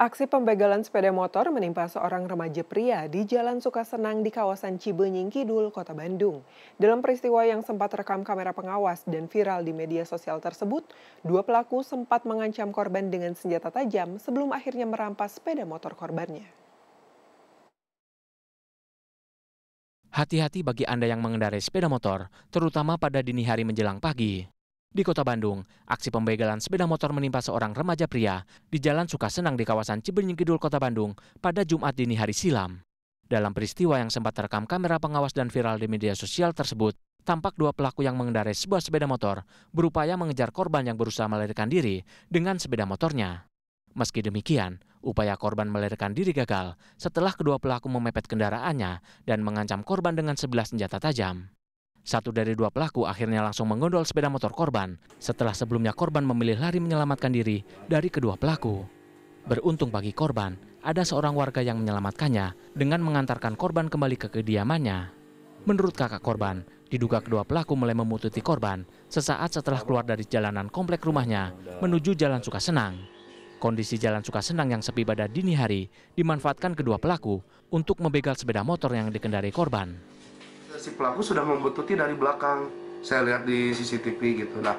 Aksi pembegalan sepeda motor menimpa seorang remaja pria di Jalan Sukasenang di kawasan Cibenying Kidul, Kota Bandung. Dalam peristiwa yang sempat rekam kamera pengawas dan viral di media sosial tersebut, dua pelaku sempat mengancam korban dengan senjata tajam sebelum akhirnya merampas sepeda motor korbannya. Hati-hati bagi Anda yang mengendarai sepeda motor, terutama pada dini hari menjelang pagi. Di kota Bandung, aksi pembegalan sepeda motor menimpa seorang remaja pria di Jalan Sukasenang di kawasan Cibenying Kidul, Kota Bandung pada Jumat dini hari silam. Dalam peristiwa yang sempat terekam kamera pengawas dan viral di media sosial tersebut, tampak dua pelaku yang mengendarai sebuah sepeda motor berupaya mengejar korban yang berusaha melarikan diri dengan sepeda motornya. Meski demikian, upaya korban melarikan diri gagal setelah kedua pelaku memepet kendaraannya dan mengancam korban dengan sebelah senjata tajam. Satu dari dua pelaku akhirnya langsung menggondol sepeda motor korban setelah sebelumnya korban memilih lari menyelamatkan diri dari kedua pelaku. Beruntung bagi korban, ada seorang warga yang menyelamatkannya dengan mengantarkan korban kembali ke kediamannya. Menurut kakak korban, diduga kedua pelaku mulai memututi korban sesaat setelah keluar dari jalanan komplek rumahnya menuju Jalan Sukasenang. Kondisi Jalan Sukasenang yang sepi pada dini hari dimanfaatkan kedua pelaku untuk membegal sepeda motor yang dikendari korban si pelaku sudah membututi dari belakang saya lihat di CCTV gitu nah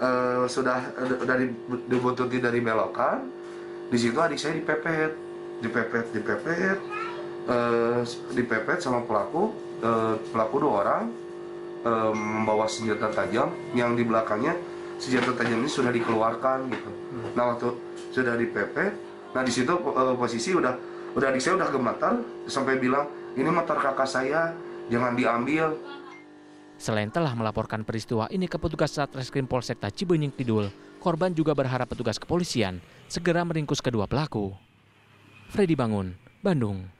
e, sudah eh, dari dibuntuti dari belokan di situ adik saya dipepet dipepet dipepet e, dipepet sama pelaku e, pelaku dua orang e, membawa senjata tajam yang di belakangnya senjata tajam ini sudah dikeluarkan gitu nah waktu sudah dipepet nah di situ e, posisi udah udah adik saya udah gemetar sampai bilang ini motor kakak saya jangan diambil. Selain telah melaporkan peristiwa ini ke petugas Satreskrim Polsek Cibenying Kidul, korban juga berharap petugas kepolisian segera meringkus kedua pelaku. Freddy Bangun, Bandung.